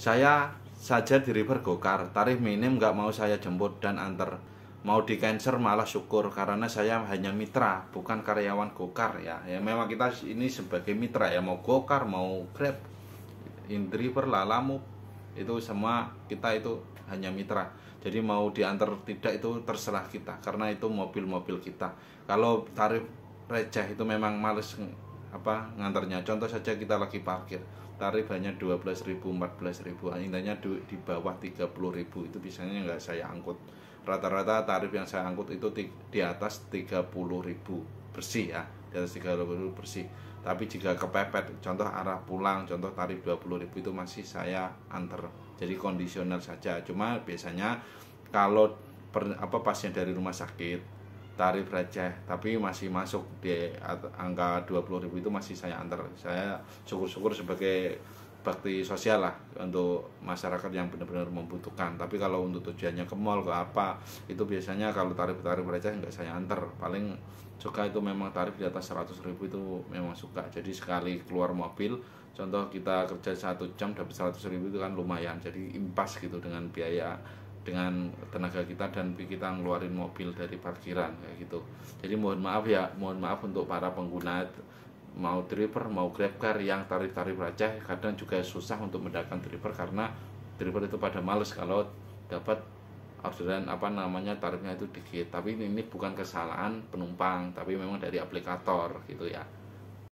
Saya saja di river gokar, tarif minim nggak mau saya jemput dan antar. Mau di cancer malah syukur karena saya hanya mitra, bukan karyawan gokar ya. Ya memang kita ini sebagai mitra ya, mau gokar, mau grab, in indriver, lalamu, itu semua kita itu hanya mitra. Jadi mau diantar tidak itu terserah kita karena itu mobil-mobil kita. Kalau tarif receh itu memang males apa ngantarnya contoh saja kita lagi parkir tarif hanya 12.000 14.000 intinya di, di bawah 30.000 itu biasanya nggak saya angkut rata-rata tarif yang saya angkut itu di, di atas 30.000 bersih ya di atas 30.000 bersih tapi jika kepepet contoh arah pulang contoh tarif 20.000 itu masih saya antar jadi kondisional saja cuma biasanya kalau per, apa pasien dari rumah sakit tarif receh tapi masih masuk di angka 20.000 itu masih saya antar saya syukur-syukur sebagai bakti sosial lah untuk masyarakat yang benar-benar membutuhkan tapi kalau untuk tujuannya ke mall ke apa itu biasanya kalau tarif-tarif receh nggak saya antar paling suka itu memang tarif di atas 100.000 itu memang suka jadi sekali keluar mobil contoh kita kerja satu jam dapat 100.000 itu kan lumayan jadi impas gitu dengan biaya dengan tenaga kita dan kita ngeluarin mobil dari parkiran kayak gitu jadi mohon maaf ya mohon maaf untuk para pengguna mau driver mau grab car yang tarif-tarif receh kadang juga susah untuk mendapatkan driver karena driver itu pada males kalau dapat orderan apa namanya tarifnya itu dikit tapi ini bukan kesalahan penumpang tapi memang dari aplikator gitu ya